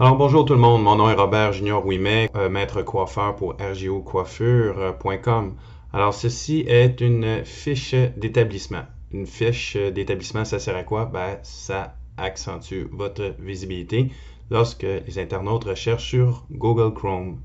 Alors bonjour tout le monde, mon nom est Robert Junior Ouimet, euh, maître coiffeur pour rgocoiffure.com. Alors ceci est une fiche d'établissement. Une fiche d'établissement, ça sert à quoi? Ben, ça accentue votre visibilité lorsque les internautes recherchent sur Google Chrome.